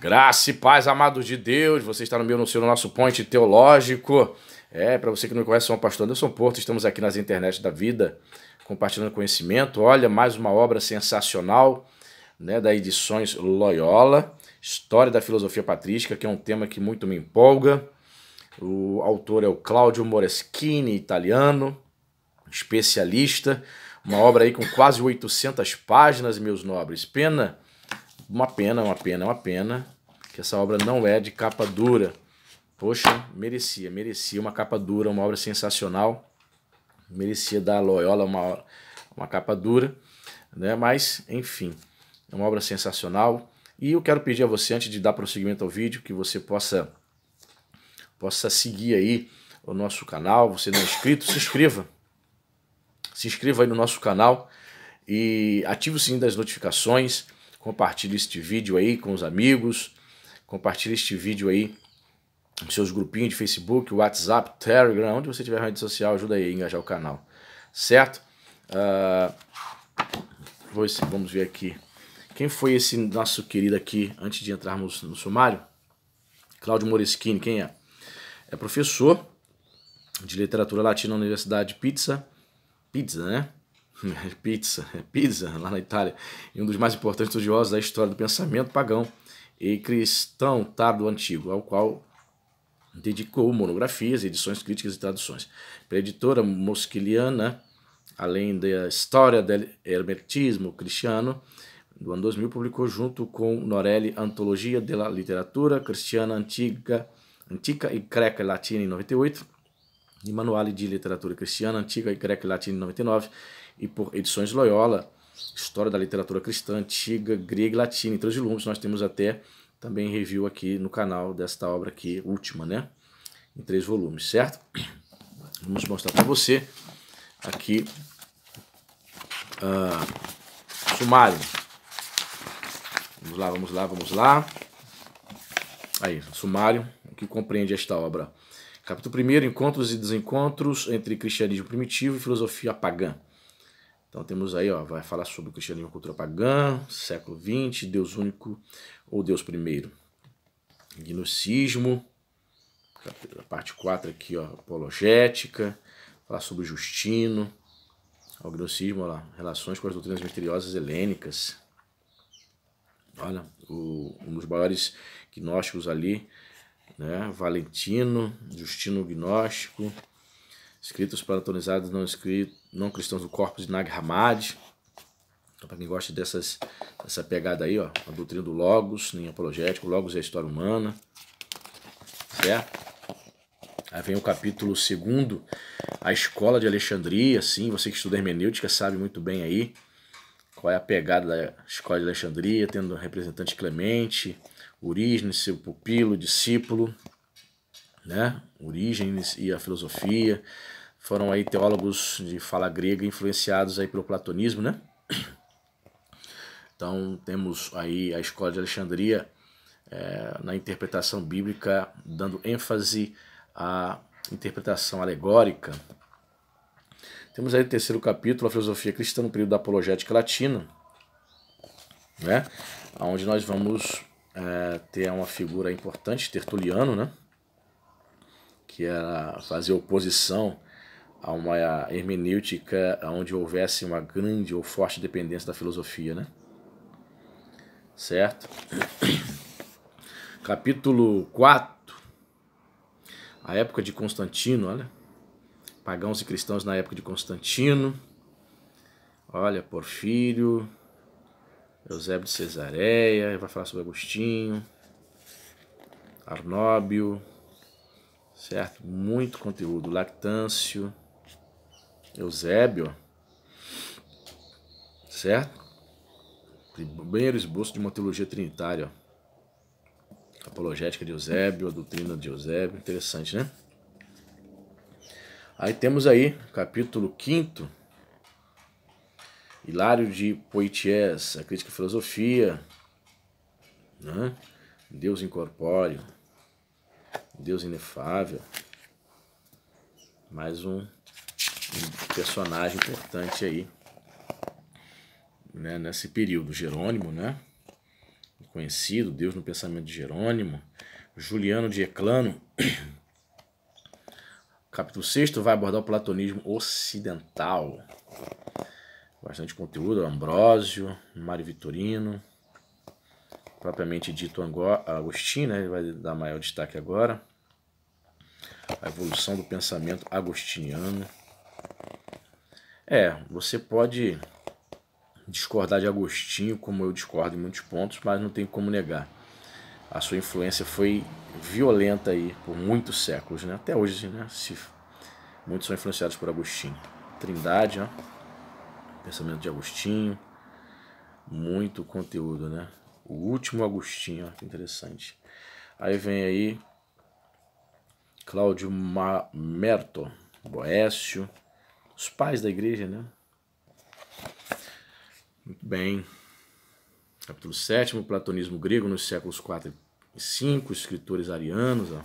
Graça e paz, amados de Deus, você está no meu, no seu, no nosso ponte teológico. É, para você que não conhece, sou o pastor Anderson Porto, estamos aqui nas internet da vida, compartilhando conhecimento. Olha, mais uma obra sensacional, né, da Edições Loyola, História da Filosofia Patrística, que é um tema que muito me empolga. O autor é o Claudio Moreschini, italiano, especialista, uma obra aí com quase 800 páginas, meus nobres. Pena uma pena, uma pena, uma pena que essa obra não é de capa dura. Poxa, merecia, merecia uma capa dura, uma obra sensacional. Merecia da Loyola uma, uma capa dura, né? Mas, enfim, é uma obra sensacional. E eu quero pedir a você, antes de dar prosseguimento ao vídeo, que você possa, possa seguir aí o nosso canal. Você não é inscrito, se inscreva. Se inscreva aí no nosso canal e ative o sininho das notificações Compartilhe este vídeo aí com os amigos. Compartilhe este vídeo aí nos seus grupinhos de Facebook, WhatsApp, Telegram, onde você tiver rede social, ajuda aí a engajar o canal. Certo? Uh, vamos ver aqui. Quem foi esse nosso querido aqui, antes de entrarmos no sumário? Cláudio Moreschini, quem é? É professor de literatura latina na Universidade de Pizza. Pizza, né? pizza, é pizza lá na Itália, e um dos mais importantes estudiosos da história do pensamento pagão e cristão tardo antigo, ao qual dedicou monografias, edições críticas e traduções. Para a editora mosquiliana, além da História do Hermetismo Cristiano, do ano 2000, publicou junto com Norelli Antologia della Literatura Cristiana Antiga, Antica e Greca Latina em 98, e Manuale de Literatura Cristiana Antiga e Greca Latina em 99, e por Edições Loyola, História da Literatura Cristã Antiga, Grega e Latina, em três volumes. Nós temos até também review aqui no canal desta obra aqui, última, né? Em três volumes, certo? Vamos mostrar para você aqui uh, sumário. Vamos lá, vamos lá, vamos lá. Aí, sumário, que compreende esta obra. Capítulo 1, Encontros e Desencontros entre Cristianismo Primitivo e Filosofia Pagã. Então temos aí, ó, vai falar sobre o cristianismo cultura pagã, século XX, Deus único ou Deus primeiro. Gnosticismo, parte 4 aqui, ó, apologética, falar sobre Justino, o gnosticismo, lá, relações com as doutrinas misteriosas helênicas. Olha, o, um dos maiores gnósticos ali, né, Valentino, Justino Gnóstico, escritos para não, escritos, não cristãos do corpo de Nag Hammadi. Então, para quem gosta dessas, dessa pegada aí, ó, a doutrina do Logos, nem apologético, Logos é a história humana, certo? Aí vem o capítulo 2, a escola de Alexandria, sim, você que estuda hermenêutica sabe muito bem aí qual é a pegada da escola de Alexandria, tendo o representante Clemente, Urígenes, seu pupilo, discípulo, né? Origens e a filosofia. Foram aí teólogos de fala grega influenciados aí pelo platonismo, né? Então temos aí a escola de Alexandria é, na interpretação bíblica dando ênfase à interpretação alegórica. Temos aí o terceiro capítulo, a filosofia cristã no período da apologética latina, né? Onde nós vamos é, ter uma figura importante, Tertuliano, né? que era é fazer oposição a uma hermenêutica onde houvesse uma grande ou forte dependência da filosofia, né? Certo? Capítulo 4. A época de Constantino, olha. Pagãos e cristãos na época de Constantino. Olha, Porfírio, Eusébio de Cesareia, vai falar sobre Agostinho, Arnóbio, certo? Muito conteúdo. Lactâncio, Eusébio, certo? Primeiro esboço de uma teologia trinitária. Apologética de Eusébio, a doutrina de Eusébio, interessante, né? Aí temos aí, capítulo 5 Hilário de Poitiers, a crítica à filosofia, né? Deus incorpóreo, Deus inefável. Mais um, personagem importante aí né, nesse período. Jerônimo, né? Conhecido, Deus no pensamento de Jerônimo. Juliano de Eclano. Capítulo 6 vai abordar o platonismo ocidental. Bastante conteúdo, Ambrósio, Mário Vitorino, propriamente dito Agostinho, né? ele vai dar maior destaque agora a evolução do pensamento agostiniano. É, você pode discordar de Agostinho, como eu discordo em muitos pontos, mas não tem como negar. A sua influência foi violenta aí por muitos séculos, né? Até hoje, né? Se, muitos são influenciados por Agostinho. Trindade, ó. Pensamento de Agostinho. Muito conteúdo, né? O último Agostinho, ó, que interessante. Aí vem aí Cláudio Merto, Boécio, os pais da igreja, né? Muito bem. Capítulo 7, Platonismo grego nos séculos 4 e 5, escritores arianos, ó.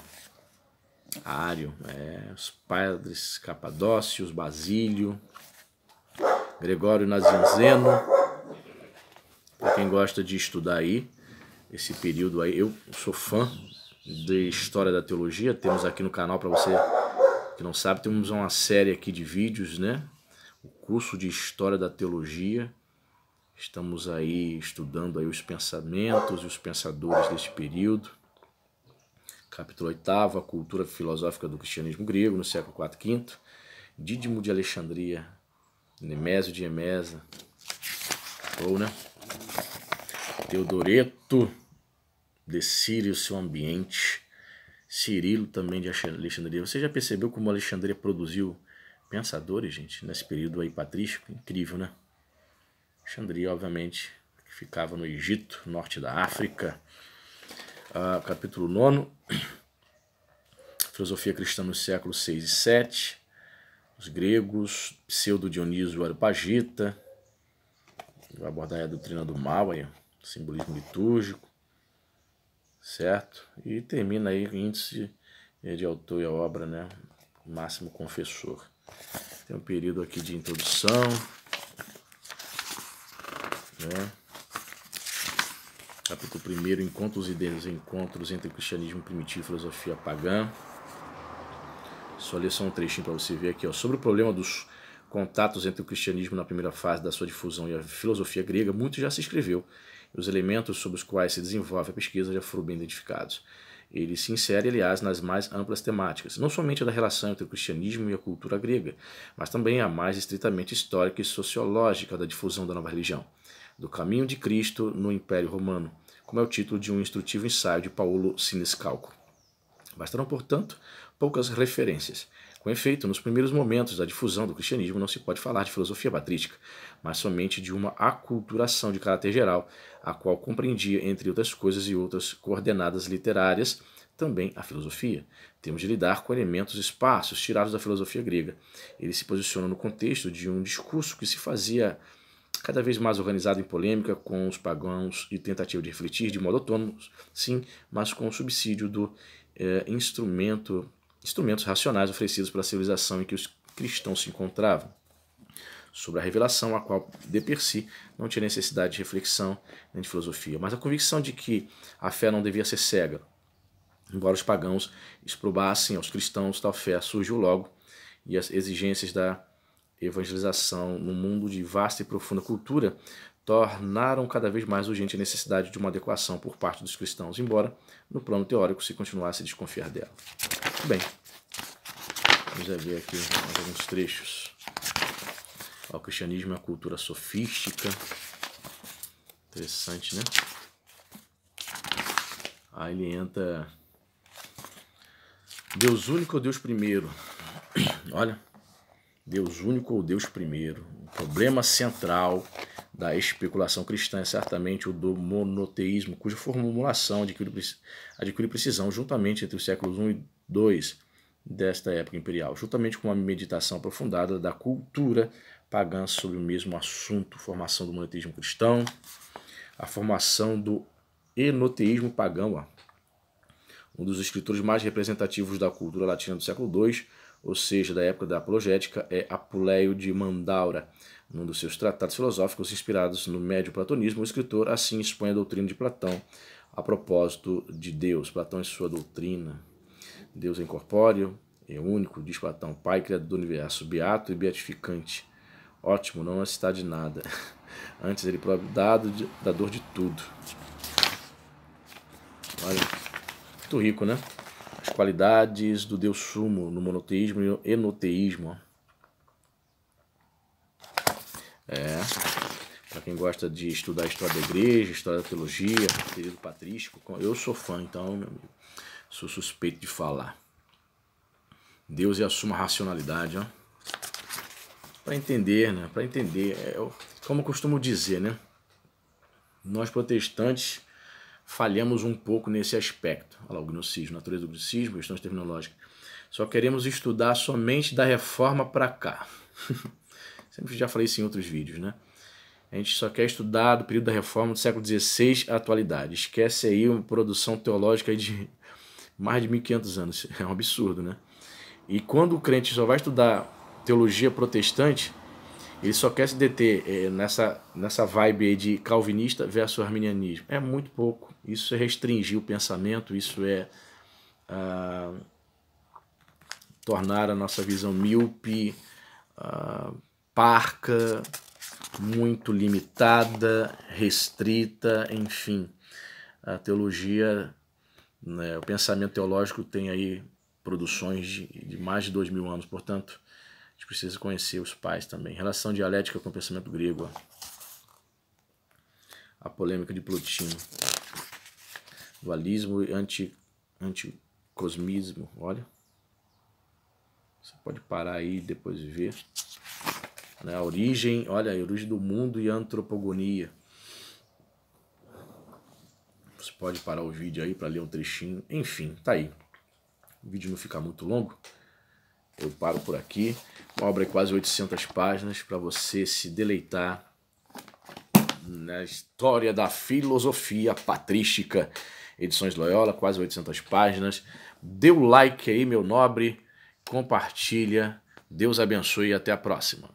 Ário, é, os padres Capadócios, Basílio, Gregório Nazianzeno. Para quem gosta de estudar aí, esse período aí, eu sou fã de história da teologia. Temos aqui no canal para você que não sabe, temos uma série aqui de vídeos, né? O curso de história da teologia. Estamos aí estudando aí os pensamentos e os pensadores deste período. Capítulo 8, a cultura filosófica do cristianismo grego no século IV V. Dídimo de Alexandria, Nemésio de Emesa, ou, né? Teodoreto de Sírio, seu ambiente, Cirilo também de Alexandria. Você já percebeu como Alexandria produziu pensadores, gente, nesse período aí patrístico? Incrível, né? Alexandria, obviamente, ficava no Egito, norte da África. Ah, capítulo 9, Filosofia Cristã no século 6 VI e 7. Os gregos, Pseudo Dionísio Areopagita. Vai abordar a doutrina do mal, aí, simbolismo litúrgico certo? E termina aí índice eh, de autor e obra, né? Máximo confessor. Tem um período aqui de introdução, né? Capítulo 1 Encontros e desencontros entre o cristianismo primitivo e filosofia pagã. Só ler só um trechinho para você ver aqui, ó, sobre o problema dos contatos entre o cristianismo na primeira fase da sua difusão e a filosofia grega, muito já se escreveu. Os elementos sobre os quais se desenvolve a pesquisa já foram bem identificados. Ele se insere, aliás, nas mais amplas temáticas, não somente da relação entre o cristianismo e a cultura grega, mas também a mais estritamente histórica e sociológica da difusão da nova religião, do caminho de Cristo no Império Romano, como é o título de um instrutivo ensaio de Paulo Siniscalco. Bastaram, portanto, poucas referências. Com efeito, nos primeiros momentos da difusão do cristianismo não se pode falar de filosofia patrística, mas somente de uma aculturação de caráter geral, a qual compreendia, entre outras coisas e outras coordenadas literárias, também a filosofia. Temos de lidar com elementos esparsos tirados da filosofia grega. Ele se posiciona no contexto de um discurso que se fazia cada vez mais organizado em polêmica com os pagãos e tentativa de refletir de modo autônomo, sim, mas com o subsídio do eh, instrumento instrumentos racionais oferecidos pela civilização em que os cristãos se encontravam. Sobre a revelação, a qual de per si não tinha necessidade de reflexão nem de filosofia, mas a convicção de que a fé não devia ser cega. Embora os pagãos exprobassem aos cristãos tal fé, surgiu logo e as exigências da evangelização num mundo de vasta e profunda cultura tornaram cada vez mais urgente a necessidade de uma adequação por parte dos cristãos, embora no plano teórico se continuasse a desconfiar dela. Bem, vamos ver aqui alguns trechos. O cristianismo é a cultura sofística. Interessante, né? Aí ele entra. Deus único ou Deus primeiro? Olha, Deus único ou Deus primeiro. O problema central da especulação cristã é certamente o do monoteísmo, cuja formulação adquire, precisão juntamente entre os séculos I e II desta época imperial, juntamente com uma meditação aprofundada da cultura pagã sobre o mesmo assunto, formação do monoteísmo cristão, a formação do enoteísmo pagão, um dos escritores mais representativos da cultura latina do século II, ou seja, da época da apologética, é Apuleio de Mandaura. Num dos seus tratados filosóficos inspirados no médio platonismo, o escritor assim expõe a doutrina de Platão a propósito de Deus. Platão e sua doutrina. Deus é incorpóreo, é único, diz Platão, Pai, Criador do Universo, beato e beatificante. Ótimo, não está de nada. Antes ele próprio dado da dador de tudo. Olha, muito rico, né? qualidades do Deus sumo no monoteísmo e no teísmo. É, para quem gosta de estudar a história da igreja, história da teologia, período patrístico, eu sou fã, então sou suspeito de falar. Deus e é a suma racionalidade, ó. Para entender, né? Para entender, é, como eu costumo dizer, né? Nós protestantes falhamos um pouco nesse aspecto. Olha lá, o gnocismo, natureza do gnocismo, questões terminológicas. Só queremos estudar somente da reforma para cá. Sempre já falei isso em outros vídeos, né? A gente só quer estudar do período da reforma do século XVI à atualidade. Esquece aí uma produção teológica de mais de 1500 anos. É um absurdo, né? E quando o crente só vai estudar teologia protestante, ele só quer se deter é, nessa, nessa vibe de calvinista versus arminianismo. É muito pouco. Isso é restringir o pensamento, isso é ah, tornar a nossa visão míope, ah, parca, muito limitada, restrita, enfim. A teologia, né, o pensamento teológico tem aí produções de, de mais de dois mil anos, portanto a gente precisa conhecer os pais também. Relação dialética com o pensamento grego. Ó. A polêmica de Plotino. Dualismo e anti, anticosmismo. Olha. Você pode parar aí e depois ver. Né, a origem, olha, a origem do mundo e antropogonia. Você pode parar o vídeo aí para ler um trechinho. Enfim, tá aí. O vídeo não fica muito longo eu paro por aqui. Uma obra de quase 800 páginas para você se deleitar na história da filosofia patrística. Edições Loyola, quase 800 páginas. Dê o like aí, meu nobre. Compartilha. Deus abençoe e até a próxima.